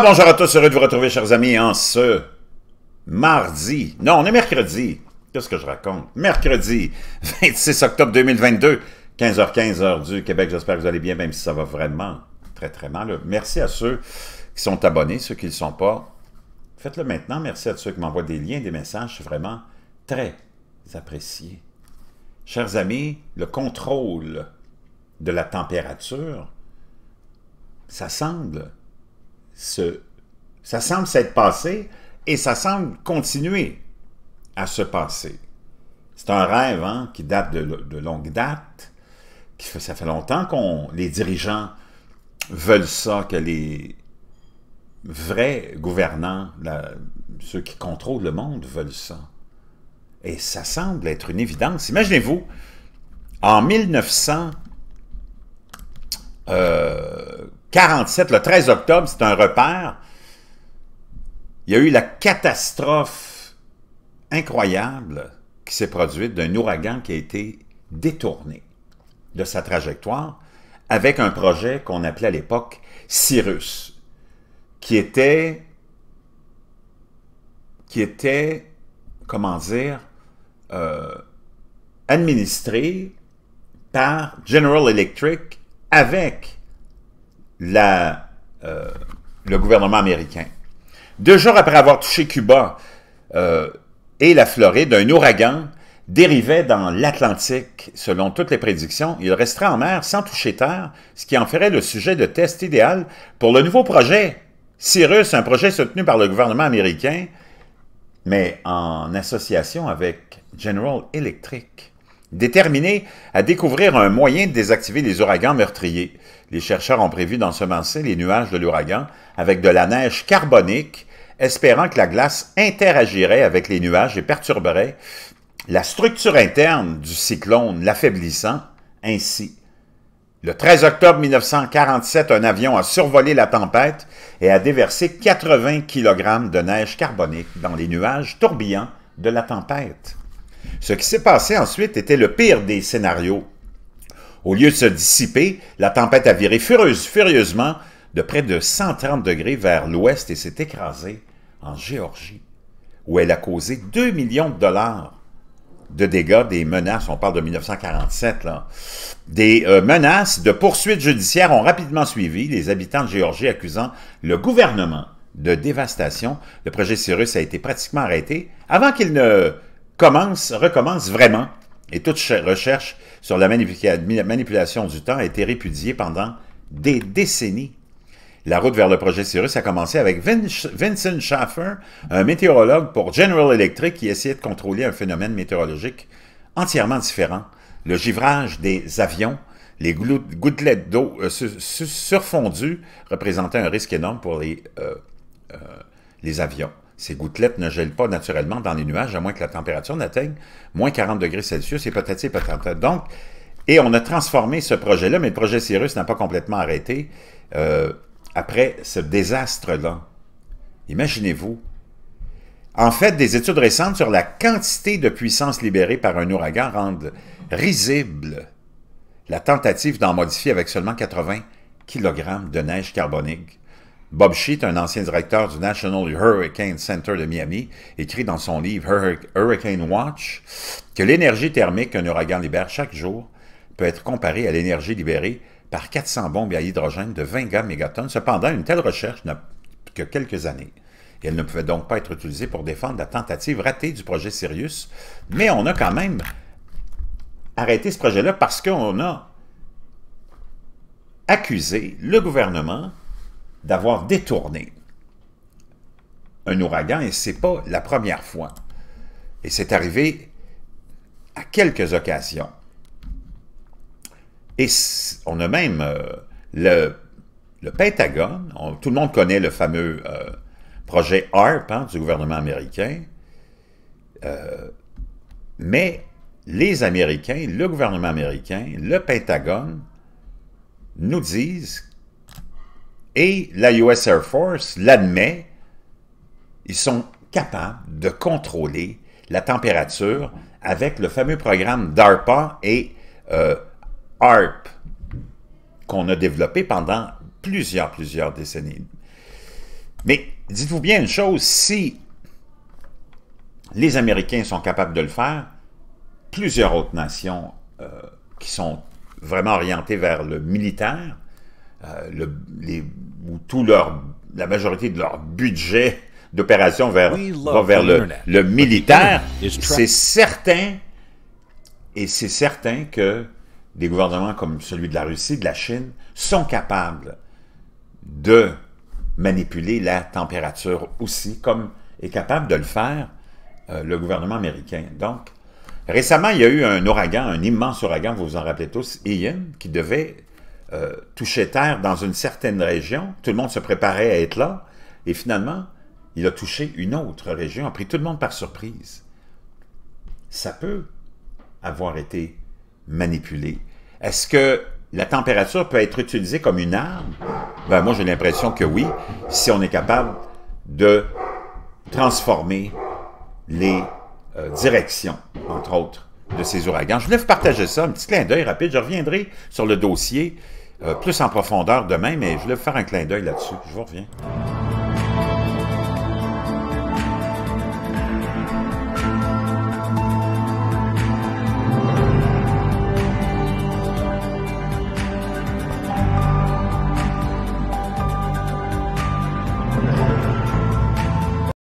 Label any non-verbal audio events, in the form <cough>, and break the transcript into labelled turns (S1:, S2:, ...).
S1: bonjour à tous, heureux de vous retrouver, chers amis, en ce mardi. Non, on est mercredi. Qu'est-ce que je raconte? Mercredi 26 <laughs> octobre 2022, 15h15 heure du Québec. J'espère que vous allez bien, même si ça va vraiment très, très mal. Merci à ceux qui sont abonnés, ceux qui ne le sont pas. Faites-le maintenant. Merci à ceux qui m'envoient des liens, des messages. vraiment très apprécié. Chers amis, le contrôle de la température, ça semble ça semble s'être passé et ça semble continuer à se passer. C'est un rêve hein, qui date de, longue date. Qui ça fait longtemps qu'on les dirigeants veulent ça, que les vrais gouvernants, ceux qui contrôlent le monde, veulent ça. Et ça semble être une évidence. Imaginez-vous, en 1900, euh, 47, le 13 octobre, c'est un repère. Il y a eu la catastrophe incroyable qui s'est produite d'un ouragan qui a été détourné de sa trajectoire avec un projet qu'on appelait à l'époque Cyrus, qui était, qui était, comment dire, euh, administré par General Electric avec euh, le gouvernement américain. Deux jours après avoir touché Cuba euh, et la Floride, un ouragan dérivait dans l'Atlantique. Selon toutes les prédictions, il resterait en mer sans toucher terre, ce qui en ferait le sujet de test idéal pour le nouveau projet Cyrus, un projet soutenu par le gouvernement américain, mais en association avec General Electric. Déterminés à découvrir un moyen de désactiver les ouragans meurtriers, les chercheurs ont prévu d'ensemencer les nuages de l'ouragan avec de la neige carbonique, espérant que la glace interagirait avec les nuages et perturberait la structure interne du cyclone, l'affaiblissant ainsi. Le 13 octobre 1947, un avion a survolé la tempête et a déversé 80 kg de neige carbonique dans les nuages tourbillants de la tempête. Ce qui s'est passé ensuite était le pire des scénarios. Au lieu de se dissiper, la tempête a viré furieusement de près de 130 degrés vers l'ouest et s'est écrasée en Géorgie, où elle a causé 2 millions de dollars de dégâts, des menaces, on parle de 1947, là. Des euh, menaces de poursuites judiciaires ont rapidement suivi, les habitants de Géorgie accusant le gouvernement de dévastation. Le projet Cyrus a été pratiquement arrêté avant qu'il ne commence, recommence vraiment et toute recherche sur la manipulation du temps a été répudiée pendant des décennies. La route vers le projet Cyrus a commencé avec Vincent Schaffer, un météorologue pour General Electric qui essayait de contrôler un phénomène météorologique entièrement différent, le givrage des avions. Les gouttelettes d'eau euh, surfondues représentaient un risque énorme pour les euh, euh, avions. Ces gouttelettes ne gèlent pas naturellement dans les nuages, à moins que la température n'atteigne moins 40 degrés Celsius et peut-être. Donc, et on a transformé ce projet-là, mais le projet Cyrus n'a pas complètement arrêté euh, après ce désastre-là. Imaginez-vous. En fait, des études récentes sur la quantité de puissance libérée par un ouragan rendent risible la tentative d'en modifier avec seulement 80 kg de neige carbonique Bob Sheet, un ancien directeur du National Hurricane Center de Miami, écrit dans son livre Hurricane Watch que l'énergie thermique qu'un ouragan libère chaque jour peut être comparée à l'énergie libérée par 400 bombes à hydrogène de 20 mégatonnes. Cependant, une telle recherche n'a que quelques années. Et elle ne pouvait donc pas être utilisée pour défendre la tentative ratée du projet Sirius. Mais on a quand même arrêté ce projet-là parce qu'on a accusé le gouvernement d'avoir détourné un ouragan, et ce n'est pas la première fois. Et c'est arrivé à quelques occasions. Et on a même euh, le, le, Pentagone, tout le monde connaît le fameux euh, projet ARP hein, du gouvernement américain, euh, mais les Américains, le gouvernement américain, le Pentagone, nous disent et la US Air Force l'admet, ils sont capables de contrôler la température avec le fameux programme DARPA et euh, ARP qu'on a développé pendant plusieurs, plusieurs décennies. Mais dites-vous bien une chose, si les Américains sont capables de le faire, plusieurs autres nations euh, qui sont vraiment orientées vers le militaire euh, le, tout leur, la majorité de leur budget d'opération vers, vers le, militaire, <laughs> c'est certain, et c'est certain que des gouvernements comme celui de la Russie, de la Chine, sont capables de manipuler la température aussi, comme est capable de le faire euh, le gouvernement américain. Donc, récemment, il y a eu un ouragan, un immense ouragan, vous vous en rappelez tous, Ian, qui devait toucher touchait terre dans une certaine région, tout le monde se préparait à être là, et finalement, il a touché une autre région, a pris tout le monde par surprise. Ça peut avoir été manipulé. Est-ce que la température peut être utilisée comme une arme? Ben, moi, j'ai l'impression que oui, si on est capable de transformer les euh, directions, entre autres, de ces ouragans. Je voulais vous partager ça, un petit clin d'œil rapide. Je reviendrai sur le dossier euh, plus en profondeur demain, mais je voulais vous faire un clin d'œil là-dessus. Je vous reviens.